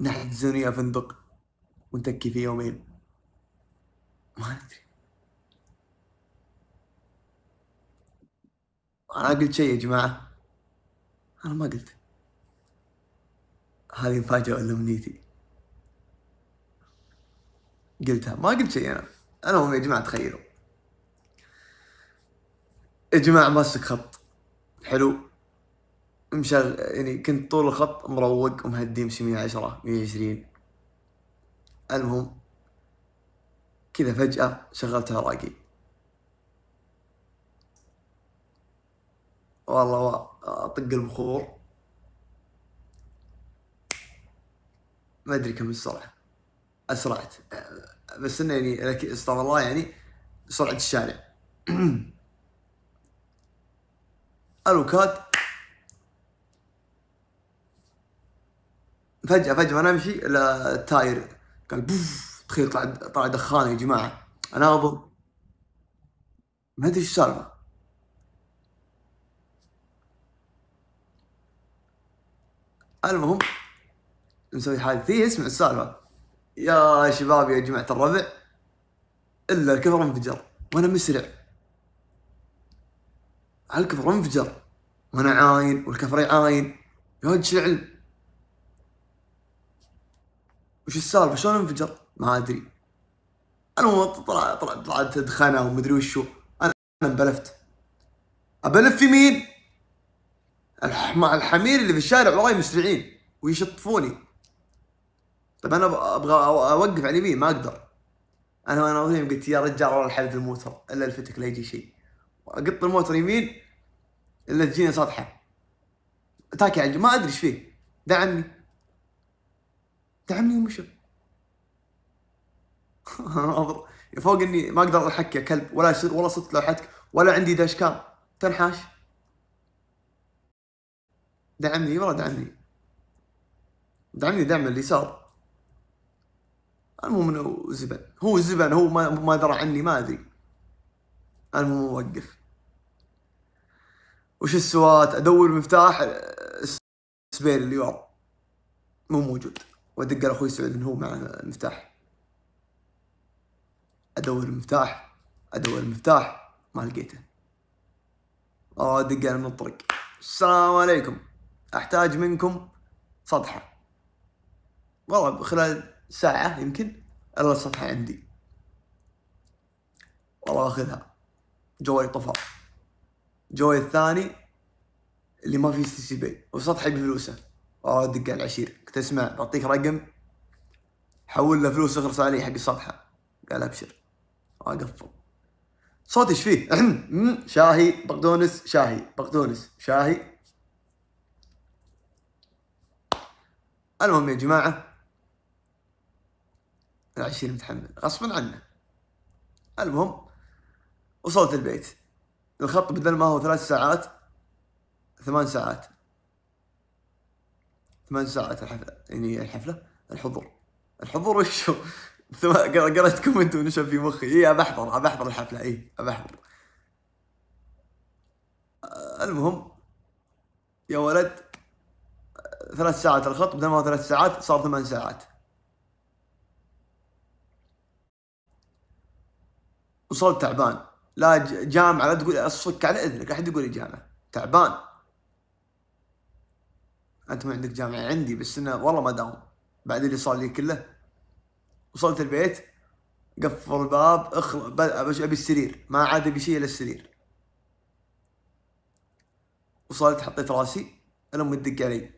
يا فندق ونتكي في يومين ما ندري انا قلت شيء يا جماعه انا ما قلت هذه مفاجاه ولا امنيتي قلتها ما قلت شيء انا انا هم يا جماعه تخيلوا يا جماعه ماسك خط حلو مشغل يعني كنت طول الخط مروق ومهدي مشي 110 120 المهم كذا فجأة شغلتها عراقي والله أطق البخور ما أدري كم السرعة أسرعت بس إنه يعني استغفر الله يعني سرعة الشارع الوكات فجاه فجاه وانا امشي التاير قال بوف تخيل طلع طلع دخان يا جماعه انا اناظر ما ادري ايش السالفه المهم مسوي حادثيه اسمع السالفه يا شباب يا جماعه الربع الا الكفر انفجر وانا مسرع على الكفر انفجر وانا عاين والكفر يعاين يا وجه العلم وش السالفه شلون انفجر؟ ما ادري المهم طلع طلع طلعت دخنه ومدري وشو انا انبلفت ابلف في مين؟ مع الحمير اللي في الشارع وراي مسرعين ويشطفوني طيب انا ابغى اوقف على اليمين ما اقدر انا وانا وهم قلت يا رجال والله حذف الموتر الا الفتك لا يجي شيء اقط الموتر يمين الا تجيني سطحه تاكي ما ادري ايش فيه دعني دعمني ومشى فوق اني ما اقدر اضحك يا كلب ولا يصير ولا صدت لوحتك ولا عندي داش كام تنحاش دعمني والله دعمني دعمني دعم اليسار المهم انه زبن هو زبن هو ما, ما درى عني ما ادري المهم اوقف وش السوات ادور مفتاح السبير اللي ورا مو موجود وادق على اخوي سعود انه هو معه المفتاح ادور المفتاح ادور المفتاح ما لقيته ادق آه، على المطرق السلام عليكم احتاج منكم سطحه والله خلال ساعه يمكن الا السطحه عندي والله اخذها جوي طفى جوي الثاني اللي ما فيه سي سي بي وسطحي بفلوسه اه دق على العشير قلت اسمع بعطيك رقم حول له فلوس اغرس علي حق الصفحه قال ابشر اقفل آه، قفل صوت ايش فيه؟ شاهي بقدونس شاهي بقدونس شاهي المهم يا جماعه العشير متحمل غصبا عنه المهم وصلت البيت الخط بدل ما هو ثلاث ساعات ثمان ساعات ثمان ساعات الحفله يعني الحفله الحضور الحضور وشو قريت كومنت ونشب في مخي اي بحضر بحضر الحفله اي بحضر آه، المهم يا ولد ثلاث ساعات الخط بدل ما ثلاث ساعات صار ثمان ساعات وصلت تعبان لا جامعه لا تقول اصفك على اذنك احد يقول لي جامعه تعبان انت ما عندك جامعه عندي بس انه والله ما داوم بعد اللي صار لي كله وصلت البيت قفل الباب اخل ابي السرير ما عاد ابي شيء الا السرير وصلت حطيت راسي امي تدق علي